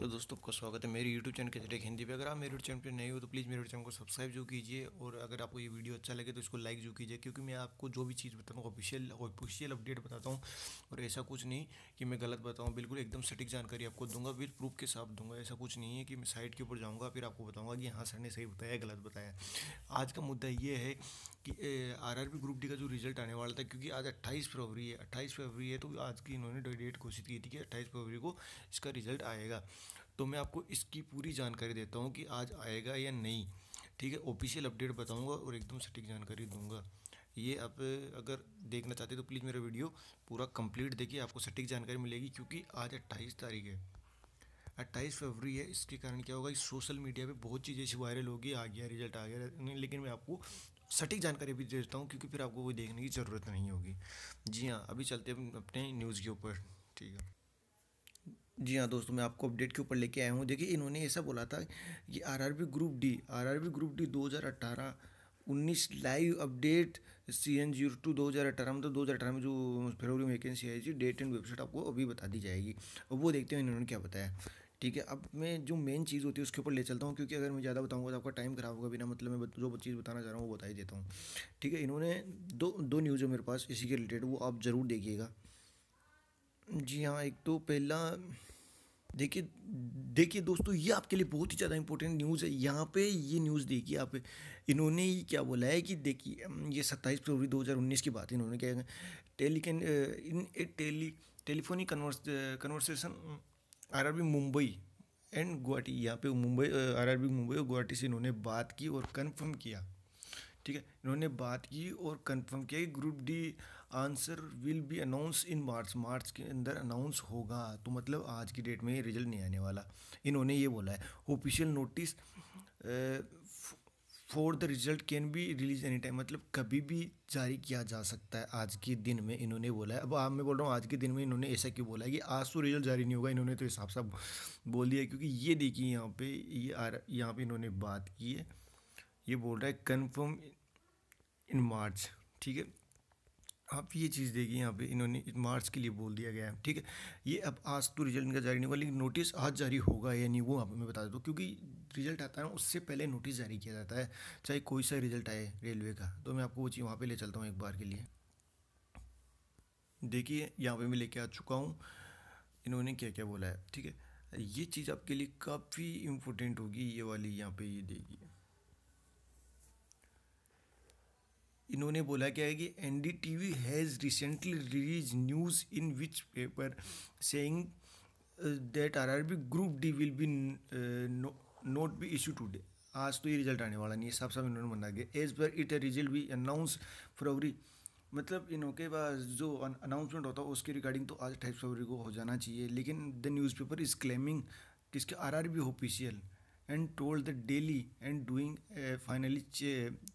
hello दोस्तों आपका स्वागत है मेरी यूट्यूब चैनल के जरिए हिंदी पे अगर आप मेरे यूट्यूब चैनल पे नए हो तो प्लीज़ मेरे यूट्यूब चैनल को सब्सक्राइब जो कीजिए और अगर आपको ये वीडियो अच्छा लगे तो इसको लाइक जो कीजिए क्योंकि मैं आपको जो भी चीज़ बताऊँ ऑफिशियल ऑफिशियल अपडेट बताता हूँ और ऐसा कुछ नहीं कि मैं गलत बताऊँ बिल्कुल एकदम सटीक जानकारी आपको दूंगा विद प्रूफ के साथ दूंगा ऐसा कुछ नहीं है कि मैं साइट के ऊपर जाऊँगा फिर आपको बताऊँगा कि हाँ सर ने सही बताया गलत बताया आज का मुद्दा ये है कि बी ग्रुप डी का जो रिजल्ट आने वाला था क्योंकि आज अट्ठाईस फरवरी है अट्ठाईस फरवरी है तो आज की इन्होंने डेट घोषित की थी कि अट्ठाईस फरवरी को इसका रिजल्ट आएगा तो मैं आपको इसकी पूरी जानकारी देता हूँ कि आज आएगा या नहीं ठीक है ऑफिशियल अपडेट बताऊँगा और एकदम सटीक जानकारी दूंगा ये आप अगर देखना चाहते तो प्लीज़ मेरा वीडियो पूरा कंप्लीट देखिए आपको सटीक जानकारी मिलेगी क्योंकि आज अट्ठाईस तारीख है अट्ठाईस फरवरी है इसके कारण क्या होगा इस सोशल मीडिया पे बहुत चीज़ें ऐसी वायरल होगी आ गया रिजल्ट आ गया लेकिन मैं आपको सटीक जानकारी भी देता हूँ क्योंकि फिर आपको वो देखने की ज़रूरत नहीं होगी जी हाँ अभी चलते हैं अपने न्यूज़ के ऊपर ठीक है जी हाँ दोस्तों मैं आपको अपडेट के ऊपर लेके आया हूँ देखिए इन्होंने ऐसा बोला था कि RRB group D RRB group D 2018 19 live update C N zero two दो हज़ार अठारह मतलब दो हज़ार अठारह में जो फरवरी में वैकेंसी आई थी डेट एंड वेबसाइट आपको अभी बता दी जाएगी अब वो देखते हैं इन्होंने क्या बताया ठीक है अब मैं जो मेन चीज़ होती है उसके ऊपर ले चलता हूँ क्योंकि अगर मैं ज़्यादा बताऊँगा तो आपका टाइम खराब होगा बिना मतलब मैं जो चीज़ बताना चाह रहा हूँ वो बता ही देता हूँ ठीक है इन्होंने दो दो न्यूज़ है मेरे पास इसी के रिलेटेड वो आप ज़रूर देखिएगा जी हाँ एक तो पहला देखिए देखिए दोस्तों ये आपके लिए बहुत ही ज़्यादा इंपॉर्टेंट न्यूज़ है यहाँ पे ये न्यूज़ देखिए आप इन्होंने ही क्या बोला है कि देखिए ये सत्ताईस फरवरी 2019 की बात है इन्होंने क्या tele in a tele telephonic convers conversation be Mumbai and Guwahati यहाँ पे मुंबई बी मुंबई और गुवाहाटी से इन्होंने बात की और कन्फर्म किया ठीक है इन्होंने बात की और कंफर्म किया कि group D answer will be announce in March मार्च के अंदर अनाउंस होगा तो मतलब आज की डेट में ये रिजल्ट नहीं आने वाला इन्होंने ये बोला है official notice for the result can be release any time मतलब कभी भी जारी किया जा सकता है आज के दिन में इन्होंने बोला है अब आप मैं बोल रहा हूँ आज के दिन में इन्होंने ऐसा क्यों बोला है कि आज तो रिजल्ट जारी नहीं होगा इन्होंने तो हिसाब साफ बोल दिया क्योंकि ये देखिए यहाँ पे ये यह आ यहाँ पर इन्होंने बात की है ये बोल रहा है कन्फर्म इन मार्च ठीक है आप ये चीज़ देखिए यहाँ पे इन्होंने मार्च के लिए बोल दिया गया है ठीक है ये अब आज तो रिजल्ट इनका जारी नहीं हुआ लेकिन नोटिस आज जारी होगा या नहीं वो आप मैं बता देता हूँ क्योंकि रिजल्ट आता है ना उससे पहले नोटिस जारी किया जाता है चाहे कोई सा रिजल्ट आए रेलवे का तो मैं आपको वो चीज़ वहाँ पर ले चलता हूँ एक बार के लिए देखिए यहाँ पर मैं लेके आ चुका हूँ इन्होंने क्या क्या बोला है ठीक है ये चीज़ आपके लिए काफ़ी इम्पोर्टेंट होगी ये वाली यहाँ पर ये देखिए इन्होंने बोला क्या है कि N D T V has recently release news in which paper saying that R R B group D will be not be issue today आज तो ये रिजल्ट आने वाला नहीं है साफ साफ इन्होंने बना गया as per it result we announce February मतलब इनों के पास जो अनाउंसमेंट होता है उसके रिगार्डिंग तो आज अट्ठाईस फरवरी को हो जाना चाहिए लेकिन द न्यूज़पेपर इज़ क्लेमिंग किसके R R B official and told the daily and doing finally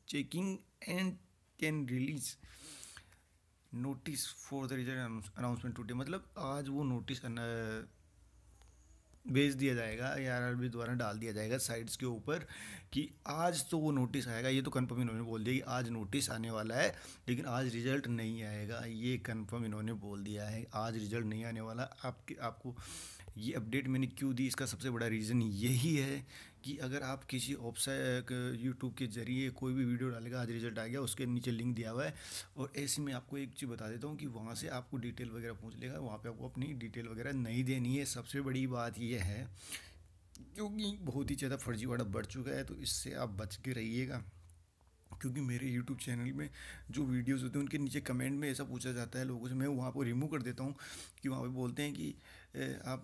checking and can release notice for the result announcement today मतलब आज वो नोटिस भेज दिया जाएगा या आर द्वारा डाल दिया जाएगा साइट्स के ऊपर कि आज तो वो नोटिस आएगा ये तो कंफर्म इन्होंने बोल दिया कि आज नोटिस आने वाला है लेकिन आज रिजल्ट नहीं आएगा ये कंफर्म इन्होंने बोल दिया है आज रिजल्ट नहीं आने वाला आपके आपको ये अपडेट मैंने क्यों दी इसका सबसे बड़ा रीज़न यही है कि अगर आप किसी ऑप्शन यूट्यूब के ज़रिए कोई भी वीडियो डालेगा आज रिजल्ट आ गया उसके नीचे लिंक दिया हुआ है और ऐसे में आपको एक चीज़ बता देता हूँ कि वहाँ से आपको डिटेल वगैरह पूछ लेगा वहाँ पर आपको अपनी डिटेल वगैरह नहीं देनी है सबसे बड़ी बात यह है क्योंकि बहुत ही ज़्यादा फर्जीवाड़ा बढ़ चुका है तो इससे आप बच के रहिएगा क्योंकि मेरे यूट्यूब चैनल में जो वीडियोज़ होते हैं उनके नीचे कमेंट में ऐसा पूछा जाता है लोगों से मैं वहाँ पर रिमूव कर देता हूँ कि वहाँ पर बोलते हैं कि आप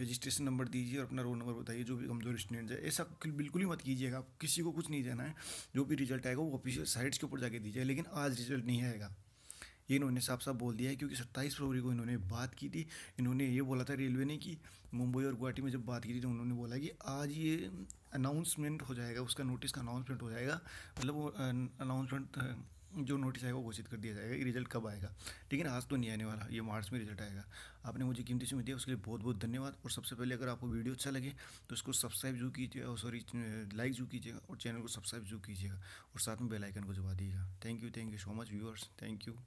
रजिस्ट्रेशन नंबर दीजिए और अपना रोल नंबर बताइए जो भी कमज़ोर स्टूडेंट है ऐसा बिल्कुल ही मत कीजिएगा आप किसी को कुछ नहीं देना है जो भी रिजल्ट आएगा वो ऑफिशियल साइट्स के ऊपर जाके दीजिए लेकिन आज रिजल्ट नहीं आएगा ये इन्होंने साफ साफ बोल दिया है क्योंकि सत्ताईस फरवरी को इन्होंने बात की थी इन्होंने ये बोला था रेलवे ने कि मुंबई और गुवाहाटी में जब बात की थी तो उन्होंने बोला कि आज ये अनाउंसमेंट हो जाएगा उसका नोटिस का अनाउंसमेंट हो जाएगा मतलब वो अनाउंसमेंट जो नोटिस आएगा वो घोषित कर दिया जाएगा कि रिजल्ट कब आएगा लेकिन आज तो नहीं आने वाला ये मार्च में रिजल्ट आएगा आपने मुझे कीमती समय दिया उसके लिए बहुत बहुत धन्यवाद और सबसे पहले अगर आपको वीडियो अच्छा लगे तो इसको सब्सक्राइब कीजिए कीजिएगा सॉरी लाइक जो कीजिएगा और चैनल को सब्सक्राइब जो कीजिएगा और साथ में बेलाइकन को जवा दीजिएगा thank you thank you so much viewers thank you